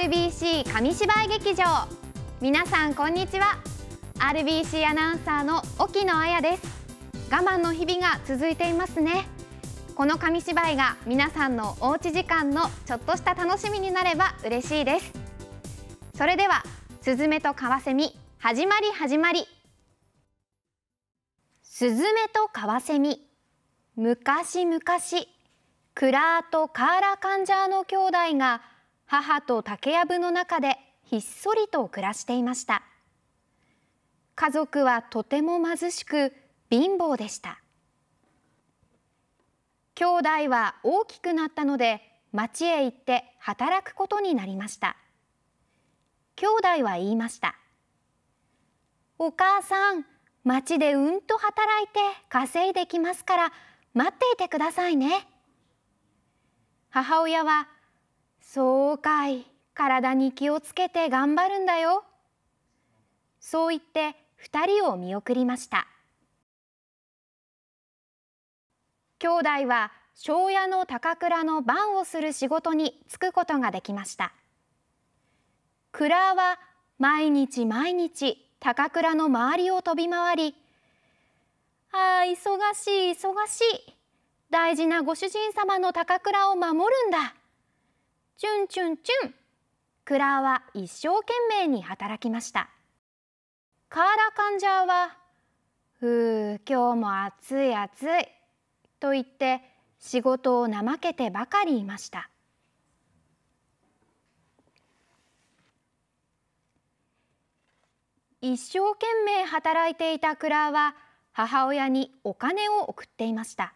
RBC 紙芝居劇場皆さんこんにちは RBC アナウンサーの沖野彩です我慢の日々が続いていますねこの紙芝居が皆さんのおうち時間のちょっとした楽しみになれば嬉しいですそれではスズメとカワセミ始まり始まりスズメとカワセミ昔々クラーとカーラカンジャーの兄弟が母と竹やぶの中でひっそりと暮らしていました家族はとても貧しく貧乏でした兄弟は大きくなったので町へ行って働くことになりました兄弟は言いましたお母さん町でうんと働いて稼いできますから待っていてくださいね母親はそうかい体に気をつけて頑張るんだよそう言って2人を見送りました兄弟は庄屋の高倉の番をする仕事に就くことができました蔵は毎日毎日高倉の周りを飛び回り「ああ忙しい忙しい大事なご主人様の高倉を守るんだ」チュンチュンチュンクラーは一生懸命に働きましたカーラカンジャーは「ふう今日も暑い暑い」と言って仕事を怠けてばかりいました一生懸命働いていたクラーは母親にお金を送っていました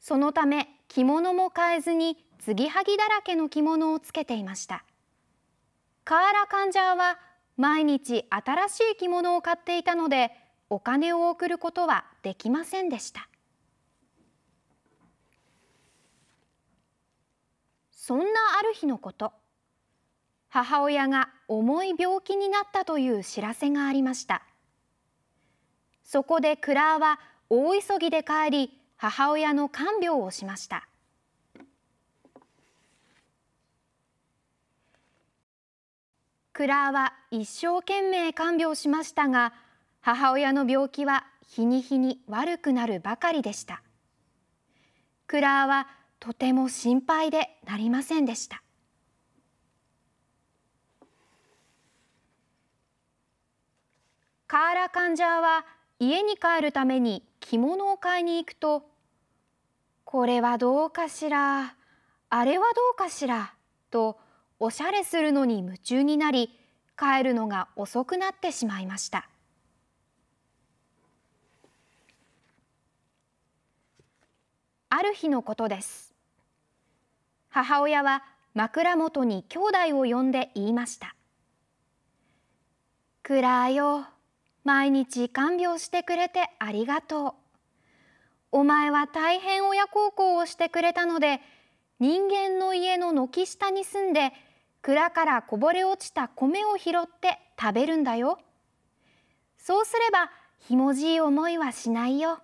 そのため着物も変えずに継ぎはぎだらけの着物をつけていましたカーラ・カンジャーは毎日新しい着物を買っていたのでお金を送ることはできませんでしたそんなある日のこと母親が重い病気になったという知らせがありましたそこでクラーは大急ぎで帰り母親の看病をしましたクラーは一生懸命看病しましたが母親の病気は日に日に悪くなるばかりでしたクラーはとても心配でなりませんでしたカーラ・患者は家に帰るために着物を買いに行くと「これはどうかしらあれはどうかしら」とおしゃれするのに夢中になり帰るのが遅くなってしまいましたある日のことです母親は枕元に兄弟を呼んで言いました「暗いよ毎日看病してくれてありがとう」お前は大変親孝行をしてくれたので人間の家の軒下に住んで蔵からこぼれ落ちた米を拾って食べるんだよ。そうすればひもじい思いはしないよ。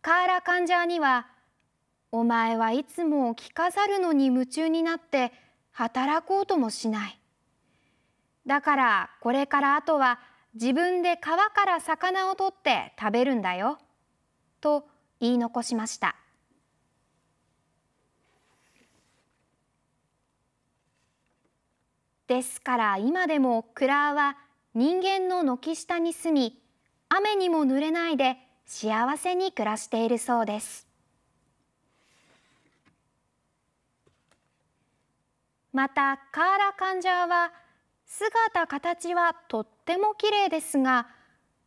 カーラ・カンジャーには「お前はいつも着飾るのに夢中になって働こうともしない」だからこれからあとは自分で川から魚を取って食べるんだよ。と言い残しました。ですから今でもクラーは人間の軒下に住み雨にも濡れないで幸せに暮らしているそうですまたカーラ患者は姿形はとっても綺麗ですが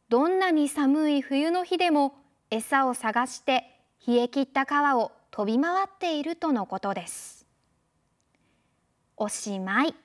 どんなに寒い冬の日でも餌を探して冷え切った川を飛び回っているとのことです。おしまい。